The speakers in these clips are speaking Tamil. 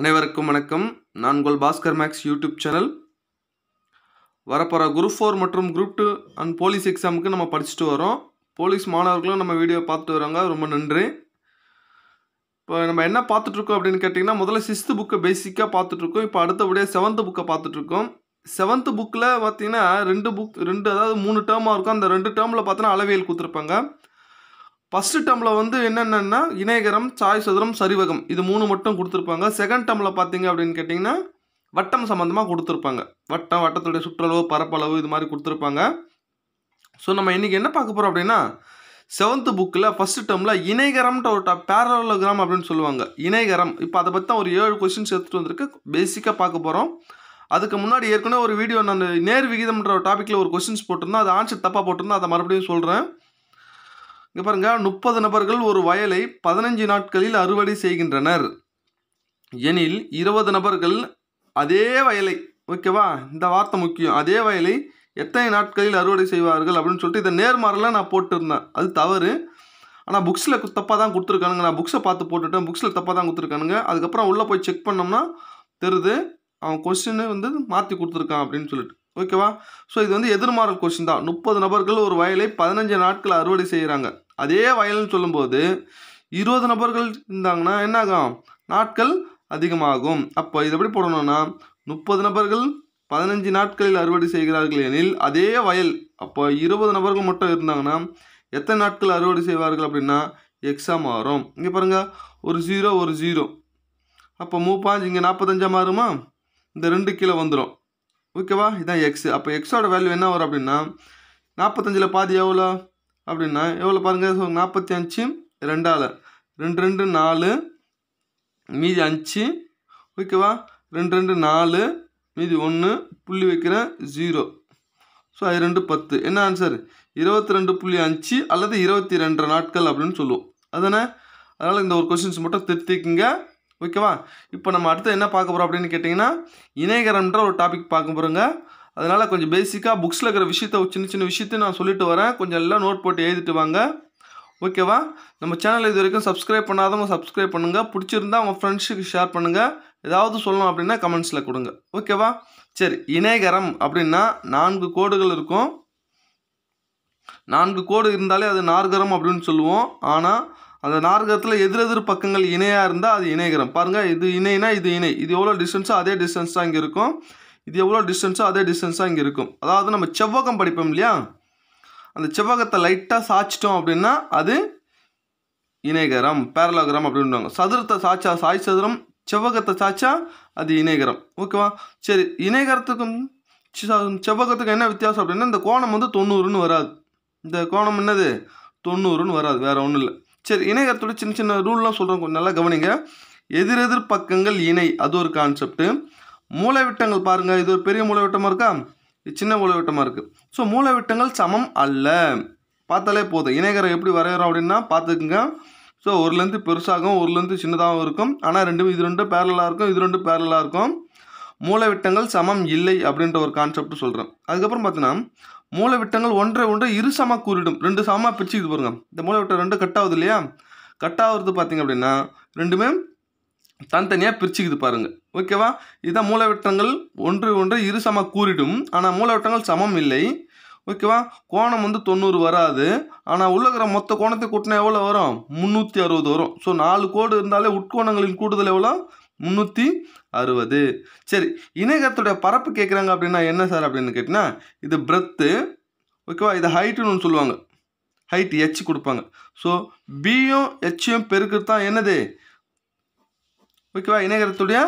அனைவருக்கும் வணக்கம் நான் உங்கள் பாஸ்கர் மேக்ஸ் யூடியூப் சேனல் வரப்போகிற குரூப் ஃபோர் மற்றும் குரூப் டூ அண்ட் போலீஸ் எக்ஸாமுக்கு நம்ம படிச்சுட்டு வரோம் போலீஸ் மாணவர்களும் நம்ம வீடியோ பார்த்துட்டு வராங்க ரொம்ப நன்றி இப்போ நம்ம என்ன பார்த்துட்ருக்கோம் அப்படின்னு கேட்டிங்கன்னா முதல்ல சிக்ஸ்த் புக்கை பேசிக்காக பார்த்துட்ருக்கோம் இப்போ அடுத்தபடியாக செவன்த்து புக்கை பார்த்துட்ருக்கோம் செவன்த்து புக்கில் பார்த்தீங்கன்னா ரெண்டு புக் ரெண்டு அதாவது மூணு டேர்மாக இருக்கும் அந்த ரெண்டு டேர்மில் பார்த்தீங்கன்னா அளவியல் கொடுத்துருப்பாங்க ஃபஸ்ட்டு டேர்மில் வந்து என்னென்னா இணைகரம் சாய் சதுரம் சரிவகம் இது மூணு மட்டும் கொடுத்துருப்பாங்க செகண்ட் டம்மில் பார்த்தீங்க அப்படின்னு கேட்டிங்கன்னா வட்டம் சம்மந்தமாக கொடுத்துருப்பாங்க வட்டம் வட்டத்துடைய சுற்றளவு பரப்பளவு இது மாதிரி கொடுத்துருப்பாங்க ஸோ நம்ம இன்றைக்கி என்ன பார்க்க போகிறோம் அப்படின்னா செவன்த்து புக்கில் ஃபஸ்ட்டு டம்மில் இணைகரம்ன்ற ஒரு ட பேரலோகிராம் அப்படின்னு சொல்லுவாங்க இணைகரம் இப்போ அதை பற்றி தான் ஒரு ஏழு கொஸ்டின்ஸ் எடுத்துகிட்டு வந்திருக்கு பேசிக்காக பார்க்க போகிறோம் அதுக்கு முன்னாடி ஏற்கனவே ஒரு வீடியோ நான் நேர் விகிதம்ன்ற ஒரு டாப்பிக்கில் ஒரு கொஸ்டின்ஸ் போட்டிருந்தேன் அது ஆன்சர் தப்பாக போட்டிருந்தேன் அதை மறுபடியும் சொல்கிறேன் இங்கே பாருங்கள் முப்பது நபர்கள் ஒரு வயலை பதினஞ்சு நாட்களில் அறுவடை செய்கின்றனர் எனில் இருபது நபர்கள் அதே வயலை ஓகேவா இந்த வார்த்தை முக்கியம் அதே வயலை எத்தனை நாட்களில் அறுவடை செய்வார்கள் அப்படின்னு சொல்லிட்டு இதை நேர்மாறலாம் நான் போட்டிருந்தேன் அது தவறு ஆனால் புக்ஸில் தப்பாக தான் கொடுத்துருக்கானுங்க நான் புக்ஸை பார்த்து போட்டுவிட்டேன் புக்ஸில் தப்பாக தான் கொடுத்துருக்கானுங்க அதுக்கப்புறம் உள்ளே போய் செக் பண்ணோம்னா தெருது அவன் கொஷின்னு வந்து மாற்றி கொடுத்துருக்கான் அப்படின்னு சொல்லிட்டு ஓகேவா ஸோ இது வந்து எதிர்மாறல் கொஸ்டின் தான் முப்பது நபர்கள் ஒரு வயலை பதினஞ்சு நாட்கள் அறுவடை செய்கிறாங்க அதே வயல்னு சொல்லும்போது இருபது நபர்கள் இருந்தாங்கன்னா என்ன ஆகும் நாட்கள் அதிகமாகும் அப்போ இது எப்படி போடணும்னா முப்பது நபர்கள் பதினஞ்சு நாட்களில் அறுவடை செய்கிறார்கள் எனில் அதே வயல் அப்போ இருபது நபர்கள் மட்டும் இருந்தாங்கன்னா எத்தனை நாட்கள் அறுவடை செய்வார்கள் அப்படின்னா எக்ஸா மாறும் இங்கே பாருங்கள் ஒரு ஜீரோ ஒரு ஜீரோ அப்போ மூப்பாஞ்சு இங்கே நாற்பத்தஞ்சா மாறுமா இந்த ரெண்டு கிலோ வந்துடும் ஓகேவா இதான் எக்ஸ் அப்போ எக்ஸோட வேல்யூ என்ன வரும் அப்படின்னா நாற்பத்தஞ்சில் பாதி எவ்வளோ அப்படின்னா எவ்வளோ பாருங்கள் ஸோ நாற்பத்தி அஞ்சு ரெண்டால் ரெண்டு ரெண்டு நாலு மீதி அஞ்சு ஓகேவா ரெண்டு ரெண்டு நாலு மீதி ஒன்று புள்ளி வைக்கிறேன் ஜீரோ ஸோ அது ரெண்டு பத்து என்ன ஆன்சர் இருபத்தி ரெண்டு புள்ளி அஞ்சு அல்லது இருபத்தி ரெண்டு நாட்கள் அப்படின்னு சொல்லுவோம் அதானே அதனால் இந்த ஒரு கொஷின்ஸ் மட்டும் திருத்திக்குங்க ஓகேவா இப்போ நம்ம அடுத்து என்ன பார்க்க போகிறோம் அப்படின்னு கேட்டிங்கன்னா இணையகரம்ன்ற ஒரு டாபிக் பார்க்க போகிறோங்க அதனால் கொஞ்சம் பேசிக்காக புக்ஸில் இருக்கிற விஷயத்த சின்ன சின்ன விஷயத்தையும் நான் சொல்லிட்டு வரேன் கொஞ்சம் எல்லாம் நோட் போட்டு எழுதிட்டு வாங்க ஓகேவா நம்ம சேனல் இது வரைக்கும் சப்ஸ்கிரைப் பண்ணாதவங்க சப்ஸ்கிரைப் பண்ணுங்கள் பிடிச்சிருந்தா அவங்க ஃப்ரெண்ட்ஸுக்கு ஷேர் பண்ணுங்கள் ஏதாவது சொல்லணும் அப்படின்னா கமெண்ட்ஸில் கொடுங்க ஓகேவா சரி இணையகரம் அப்படின்னா நான்கு கோடுகள் இருக்கும் நான்கு கோடு இருந்தாலே அது நார்கரம் அப்படின்னு சொல்லுவோம் ஆனால் அந்த நார்கரத்தில் எதிரெதிர் பக்கங்கள் இணையாக இருந்தால் அது இணைகரம் பாருங்கள் இது இணைனா இது இணை இது எவ்வளோ டிஸ்டன்ஸோ அதே டிஸ்டன்ஸ் தான் இங்கே இருக்கும் இது எவ்வளோ டிஸ்டன்ஸோ அதே டிஸ்டன்ஸாக இங்கே இருக்கும் அதாவது நம்ம செவ்வகம் படிப்போம் இல்லையா அந்த செவ்வகத்தை லைட்டாக சாய்ச்சிட்டோம் அப்படின்னா அது இணைகரம் பேரலோகரம் அப்படின்றாங்க சதுரத்தை சாய்ச்சா சாய் சதுரம் செவ்வகத்தை சாய்ச்சா அது இணைகரம் ஓகேவா சரி இணைகரத்துக்கும் செவ்வகத்துக்கும் என்ன வித்தியாசம் அப்படின்னா இந்த கோணம் வந்து தொண்ணூறுன்னு வராது இந்த கோணம் என்னது தொண்ணூறுன்னு வராது வேறு ஒன்றும் இல்லை சரி இணைகரத்தோட சின்ன சின்ன ரூல்லாம் சொல்கிறோம் கொஞ்சம் நல்லா கவனிங்க எதிரெதிர் பக்கங்கள் இணை அது ஒரு கான்செப்ட்டு மூலைவிட்டங்கள் பாருங்கள் இது ஒரு பெரிய மூலைவிட்டமாக இருக்கா இது சின்ன மூளைவிட்டமாக இருக்குது ஸோ மூலைவிட்டங்கள் சமம் அல்ல பார்த்தாலே போதும் இணையகரம் எப்படி வரைகிறோம் அப்படின்னா பார்த்துக்குங்க ஸோ ஒருலேருந்து பெருசாகவும் ஒருலேருந்து சின்னதாகவும் இருக்கும் ஆனால் ரெண்டும் இது ரெண்டும் பேரலாக இருக்கும் இது ரெண்டும் பேரலாக இருக்கும் மூலைவிட்டங்கள் சமம் இல்லை அப்படின்ற ஒரு கான்செப்ட் சொல்கிறேன் அதுக்கப்புறம் பார்த்தீங்கன்னா மூளைவிட்டங்கள் ஒன்றை ஒன்றை இரு சம கூறிடும் ரெண்டு சமமாக பிரிச்சுக்கிட்டு போருங்க இந்த மூளைவிட்டம் ரெண்டு கட் ஆகுது இல்லையா கட் ஆகுறது பார்த்தீங்க அப்படின்னா ரெண்டுமே தனித்தனியாக பிரிச்சுக்குது பாருங்கள் ஓகேவா இதான் மூலவட்டங்கள் ஒன்று ஒன்று இரு சம கூறிடும் ஆனால் மூலவட்டங்கள் சமம் இல்லை ஓகேவா கோணம் வந்து தொண்ணூறு வராது ஆனால் உள்ளக்கிற மொத்த கோணத்தை கூட்டினா எவ்வளோ வரும் முந்நூற்றி அறுபது வரும் ஸோ நாலு கோடு இருந்தாலே உட்கோணங்களின் கூடுதல் எவ்வளோ முந்நூற்றி அறுபது சரி இணையத்துடைய பரப்பு கேட்குறாங்க அப்படின்னா என்ன சார் அப்படின்னு கேட்டிங்கன்னா இது பிரத்து ஓகேவா இது ஹைட்டுன்னு சொல்லுவாங்க ஹைட் ஹெச் கொடுப்பாங்க ஸோ பியும் ஹெச்சும் பெருக்கிறது தான் என்னது ஓகேவா இணையகரத்துடைய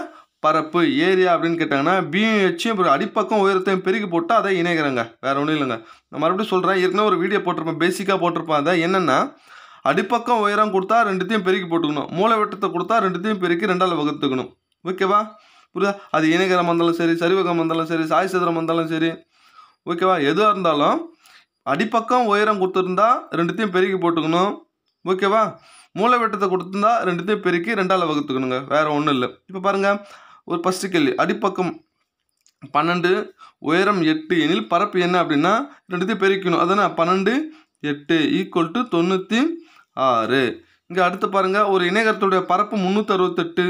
பரப்பு ஏரியா அப்படின்னு கேட்டாங்கன்னா பியும் ஹெச்சும் அப்புறம் அடிப்பக்கம் உயரத்தையும் பெருக்கி போட்டால் அதை இணைகிறங்க வேறு ஒன்றும் இல்லைங்க நான் மறுபடியும் சொல்கிறேன் ஏற்கனவே ஒரு வீடியோ போட்டிருப்பேன் பேசிக்காக போட்டிருப்பேன் அதை என்னென்னா அடிப்பக்கம் உயரம் கொடுத்தா ரெண்டுத்தையும் பெருக்கி போட்டுக்கணும் மூளை வெட்டத்தை கொடுத்தா ரெண்டுத்தையும் பெருக்கி ரெண்டால் வகுத்துக்கணும் ஓகேவா புரியுதா அது இணைகரம் இருந்தாலும் சரி சரிவகம் இருந்தாலும் சரி சாய் சதுரம் இருந்தாலும் சரி ஓகேவா எதுவாக இருந்தாலும் அடிப்பக்கம் உயரம் கொடுத்துருந்தா ரெண்டுத்தையும் பெருக்கி போட்டுக்கணும் ஓகேவா மூளை வெட்டத்தை கொடுத்துருந்தா ரெண்டுத்தையும் பெருக்கி ரெண்டால் வகுத்துக்கணுங்க வேறு ஒன்றும் இல்லை இப்போ பாருங்கள் ஒரு ஃபஸ்ட்டு கேள்வி அடிப்பக்கம் பன்னெண்டு உயரம் எட்டு எனில் பரப்பு என்ன அப்படின்னா ரெண்டுத்தையும் பெருக்கணும் அதனால் பன்னெண்டு எட்டு ஈக்குவல் டு தொண்ணூற்றி ஆறு இங்கே அடுத்து பாருங்கள் ஒரு இணையகத்துடைய பரப்பு முந்நூற்றி அறுபத்தெட்டு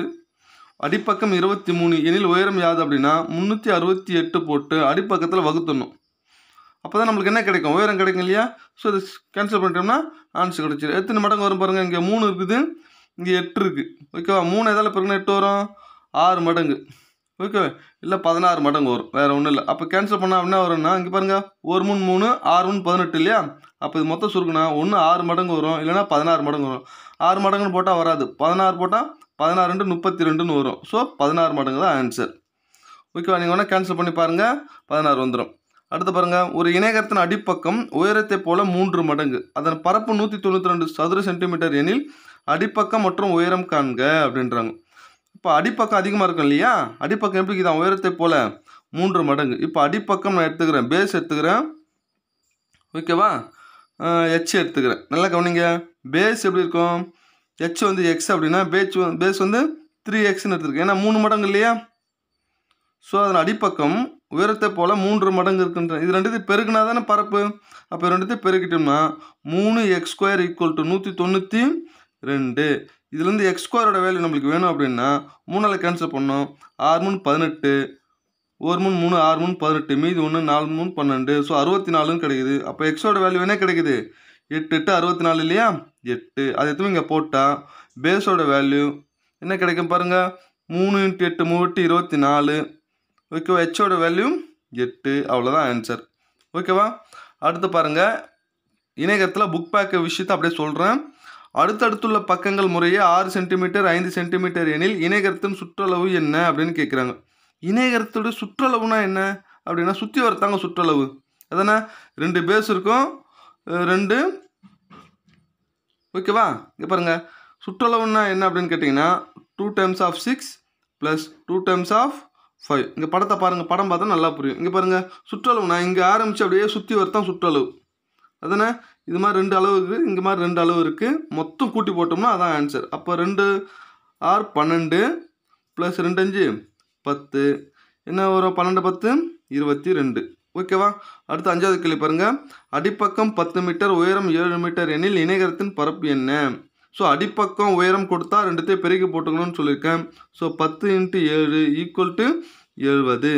அடிப்பக்கம் இருபத்தி மூணு எனில் உயரம் யாது அப்படின்னா முந்நூற்றி அறுபத்தி எட்டு போட்டு அடிப்பக்கத்தில் வகுத்தணும் அப்போ தான் நம்மளுக்கு என்ன கிடைக்கும் உயரம் கிடைக்கும் இல்லையா ஸோ இது கேன்சல் பண்ணிட்டோம்னா ஆன்சர் கிடச்சிடும் எத்தனை மடங்கு வரும் பாருங்கள் இங்கே மூணு இருக்குது இங்கே எட்டு இருக்குது ஓகேவா மூணு எதால் பிறகுனா எட்டு வரும் ஆறு மடங்கு ஓகே இல்லை பதினாறு மடங்கு வரும் வேறு ஒன்றும் இல்லை அப்போ கேன்சல் பண்ணால் என்ன வரும்னா இங்கே பாருங்கள் ஒரு மூணு மூணு ஆறு மூணு பதினெட்டு இல்லையா அப்போ இது மொத்தம் சுருக்குனா ஒன்று ஆறு மடங்கு வரும் இல்லைனா பதினாறு மடங்கு வரும் ஆறு மடங்குன்னு போட்டால் வராது பதினாறு போட்டால் பதினாறு ரெண்டு முப்பத்தி ரெண்டுன்னு வரும் ஸோ பதினாறு மடங்கு தான் ஆன்சர் ஓகேவா நீங்கள் வேணால் கேன்சல் பண்ணி பாருங்கள் பதினாறு வந்துடும் அடுத்து பாருங்கள் ஒரு இணையகரத்தின் அடிப்பக்கம் உயரத்தை போல மூன்று மடங்கு அதன் பரப்பு நூற்றி தொண்ணூற்றி ரெண்டு சதுர சென்டிமீட்டர் எனில் அடிப்பக்கம் மற்றும் உயரம் காண்க அப்படின்றாங்க இப்போ அடிப்பக்கம் அதிகமாக இருக்கும் இல்லையா அடிப்பக்கம் எப்படி தான் உயரத்தை போல் மூன்று மடங்கு இப்போ அடிப்பக்கம் நான் எடுத்துக்கிறேன் பேஸ் எடுத்துக்கிறேன் ஓகேவா ஹெச் எடுத்துக்கிறேன் நல்லா கவனிங்க பேஸ் எப்படி இருக்கும் ஹெச் வந்து எக்ஸ் அப்படின்னா பேச் பேஸ் வந்து த்ரீ எக்ஸ்ன்னு எடுத்துருக்கேன் ஏன்னா மூணு மடங்கு இல்லையா ஸோ அதன் அடிப்பக்கம் உயரத்தை போல் மூன்று மடங்கு இருக்குன்ற இது ரெண்டுத்தையும் பெருகினா தானே பரப்பு அப்போ ரெண்டுத்தையும் பெருக்கிட்டோம்னா மூணு எக்ஸ் ஸ்கொயர் ஈக்குவல் டு நூற்றி தொண்ணூற்றி ரெண்டு இதுலேருந்து எக்ஸ் ஸ்கொயரோட வேல்யூ நம்மளுக்கு வேணும் அப்படின்னா மூணால் கேன்சல் பண்ணோம் ஆறு மூணு பதினெட்டு ஒரு மூணு மூணு ஆறு மூணு பதினெட்டு மீதி ஒன்று நாலு மூணு பன்னெண்டு ஸோ அறுபத்தி நாலுன்னு கிடைக்குது அப்போ எக்ஸோட வேல்யூ என்ன கிடைக்குது எட்டு எட்டு அறுபத்தி நாலு இல்லையா எட்டு அது எதுவும் இங்கே போட்டால் பேஸோட வேல்யூ என்ன கிடைக்கும் பாருங்கள் மூணு இன்ட்டு எட்டு மூணு எட்டு இருபத்தி நாலு ஓகேவா ஹெச்சோட வேல்யூ எட்டு அவ்வளோதான் ஆன்சர் ஓகேவா அடுத்து பாருங்கள் இணையத்தில் புக் பேக்க விஷயத்தை அப்படியே சொல்கிறேன் அடுத்தடுத்துள்ள பக்கங்கள் முறையே ஆறு சென்டிமீட்டர் ஐந்து சென்டிமீட்டர் எனில் இணையகரத்தின் சுற்றளவு என்ன அப்படின்னு கேட்குறாங்க இணையகரத்தோட சுற்றளவுனா என்ன அப்படின்னா சுற்றி வரத்தாங்க சுற்றளவு அதனால் ரெண்டு பேஸ் இருக்கும் ரெண்டு ஓகேவா இங்கே பாருங்கள் சுற்றளவுன்னா என்ன அப்படின்னு கேட்டிங்கன்னா two times of six plus two times of five இங்கே படத்தை பாருங்கள் படம் பார்த்தா நல்லா புரியும் இங்கே பாருங்கள் சுற்றளவு நான் இங்கே ஆரம்பித்து அப்படியே சுற்றி வரத்தான் சுற்றளவு அதனால் இது மாதிரி ரெண்டு அளவு இருக்குது இங்கே மாதிரி ரெண்டு அளவு இருக்குது மொத்தம் கூட்டி போட்டோம்னா அதான் ஆன்சர் அப்போ ரெண்டு ஆர் பன்னெண்டு ப்ளஸ் ரெண்டு அஞ்சு பத்து என்ன வரும் பன்னெண்டு பத்து இருபத்தி ரெண்டு ஓகேவா அடுத்து அஞ்சாவது கேள்வி பாருங்கள் அடிப்பக்கம் பத்து மீட்டர் உயரம் ஏழு மீட்டர் எனில் இணைகரத்தின் பரப்பு என்ன ஸோ அடிப்பக்கம் உயரம் கொடுத்தா ரெண்டுத்தையும் பெருகி போட்டுக்கணும்னு சொல்லியிருக்கேன் ஸோ பத்து இன்ட்டு ஏழு ஈக்குவல் டு எழுபது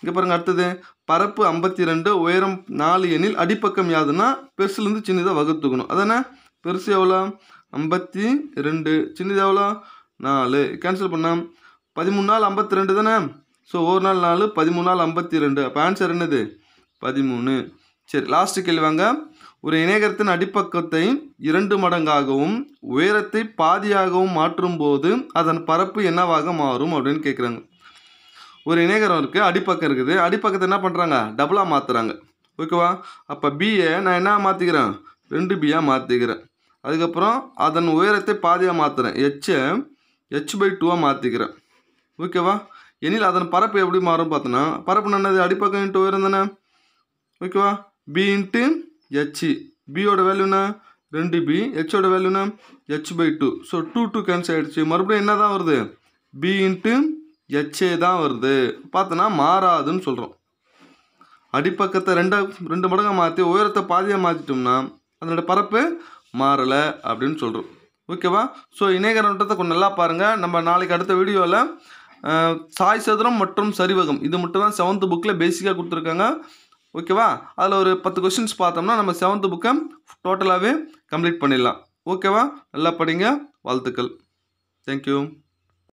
இங்கே பாருங்கள் அடுத்தது பரப்பு ஐம்பத்தி ரெண்டு உயரம் நாலு எண்ணில் அடிப்பக்கம் யாதுன்னா பெருசுலேருந்து சின்னதாக வகுத்துக்கணும் அதானே பெருசு எவ்வளோ ஐம்பத்தி ரெண்டு சின்னது எவ்வளோ நாலு கேன்சல் பண்ணால் பதிமூணு நாள் ஐம்பத்தி ரெண்டு தானே ஸோ ஒரு நாள் நாலு பதிமூணு நாள் ஐம்பத்தி ரெண்டு அப்போ ஆன்சர் என்னது பதிமூணு சரி லாஸ்ட்டு கேள்வி வாங்க ஒரு இணையகரத்தின் அடிப்பக்கத்தை இரண்டு மடங்காகவும் உயரத்தை பாதியாகவும் மாற்றும்போது அதன் பரப்பு என்னவாக மாறும் அப்படின்னு கேட்குறாங்க ஒரு இணையகரம் இருக்குது அடிப்பக்கம் இருக்குது அடிப்பக்கத்தை என்ன பண்ணுறாங்க டபுளாக மாற்றுறாங்க ஓகேவா அப்போ பிஏ நான் என்ன மாற்றிக்கிறேன் ரெண்டு பியாக மாற்றிக்கிறேன் அதுக்கப்புறம் அதன் உயரத்தை பாதியாக மாற்றுறேன் ஹெச்சை ஹெச் பை டூவாக மாற்றிக்கிறேன் ஓகேவா எனில் அதன் பரப்பு எப்படி மாறும் பார்த்தோன்னா பரப்பு நல்லது அடிப்பக்கம் இன்ட்டு உயரம் தானே ஓகேவா பி இன்ட்டு ஹெச் பியோட வேல்யூனா ரெண்டு பி ஹெச்சோட வேல்யூனா H by two so two two cancel ஆகிடுச்சு மறுபடியும் என்னதான் வருது பி இன்ட்டு ஹெச்ஏ தான் வருது பார்த்தோன்னா மாறாதுன்னு சொல்கிறோம் அடிப்பக்கத்தை ரெண்டாக ரெண்டு மடங்காக மாற்றி உயரத்தை பாதியாக மாற்றிட்டோம்னா அதனோட பரப்பு மாறலை அப்படின்னு சொல்கிறோம் ஓகேவா ஸோ இணைகரண்டத்தை கொஞ்சம் நல்லா பாருங்கள் நம்ம நாளைக்கு அடுத்த வீடியோவில் சாய் சதுரம் மற்றும் சரிவகம் இது மட்டும் தான் செவன்த் புக்கில் பேசிக்காக கொடுத்துருக்காங்க ஓகேவா அதில் ஒரு பத்து கொஸ்டின்ஸ் பார்த்தோம்னா நம்ம செவன்த்து புக்கை டோட்டலாகவே கம்ப்ளீட் பண்ணிடலாம் ஓகேவா நல்லா படிங்க வாழ்த்துக்கள் தேங்க்யூ